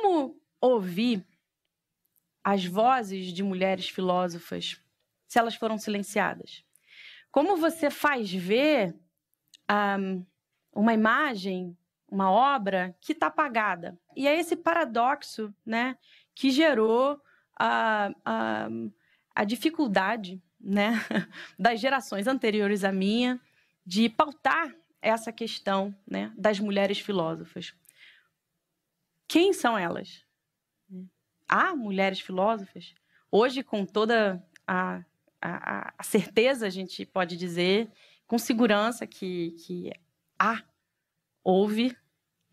Como ouvir as vozes de mulheres filósofas se elas foram silenciadas? Como você faz ver um, uma imagem, uma obra que está apagada? E é esse paradoxo né, que gerou a, a, a dificuldade né, das gerações anteriores à minha de pautar essa questão né, das mulheres filósofas. Quem são elas? É. Há mulheres filósofas? Hoje, com toda a, a, a certeza, a gente pode dizer, com segurança, que, que há, houve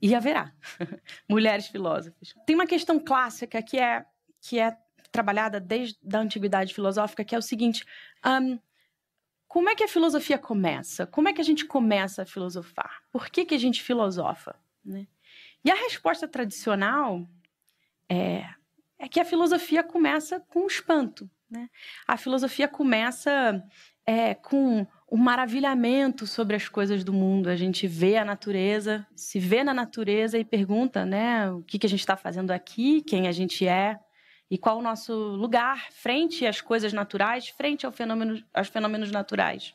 e haverá mulheres filósofas. Tem uma questão clássica que é, que é trabalhada desde a antiguidade filosófica, que é o seguinte: um, como é que a filosofia começa? Como é que a gente começa a filosofar? Por que, que a gente filosofa? Né? E a resposta tradicional é, é que a filosofia começa com um espanto. Né? A filosofia começa é, com um maravilhamento sobre as coisas do mundo. A gente vê a natureza, se vê na natureza e pergunta né, o que, que a gente está fazendo aqui, quem a gente é, e qual o nosso lugar frente às coisas naturais, frente ao fenômeno, aos fenômenos naturais.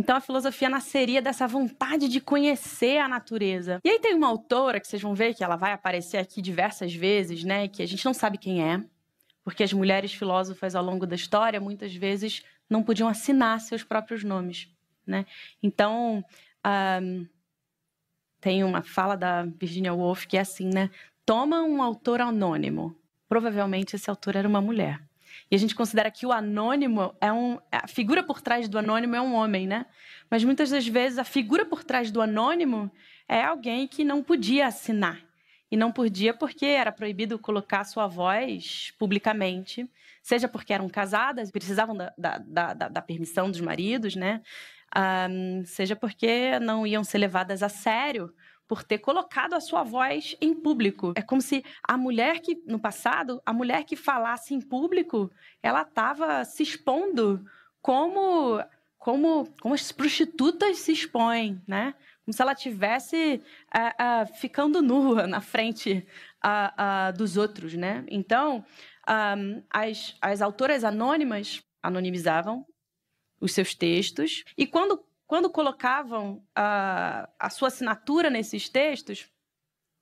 Então a filosofia nasceria dessa vontade de conhecer a natureza. E aí tem uma autora que vocês vão ver que ela vai aparecer aqui diversas vezes, né? Que a gente não sabe quem é, porque as mulheres filósofas ao longo da história muitas vezes não podiam assinar seus próprios nomes, né? Então um, tem uma fala da Virginia Woolf que é assim, né? Toma um autor anônimo. Provavelmente esse autor era uma mulher. E a gente considera que o anônimo é um. A figura por trás do anônimo é um homem, né? Mas muitas das vezes a figura por trás do anônimo é alguém que não podia assinar. E não podia porque era proibido colocar sua voz publicamente, seja porque eram casadas, precisavam da, da, da, da permissão dos maridos, né? Um, seja porque não iam ser levadas a sério por ter colocado a sua voz em público. É como se a mulher que, no passado, a mulher que falasse em público, ela estava se expondo como, como, como as prostitutas se expõem, né? Como se ela tivesse uh, uh, ficando nua na frente uh, dos outros, né? Então, um, as, as autoras anônimas anonimizavam os seus textos. E quando quando colocavam a, a sua assinatura nesses textos,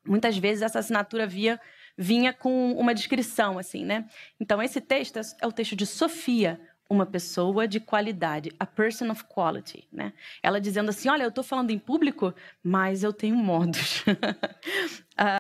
muitas vezes essa assinatura via, vinha com uma descrição, assim, né? Então, esse texto é, é o texto de Sofia, uma pessoa de qualidade, a person of quality, né? Ela dizendo assim, olha, eu estou falando em público, mas eu tenho modos. Ah,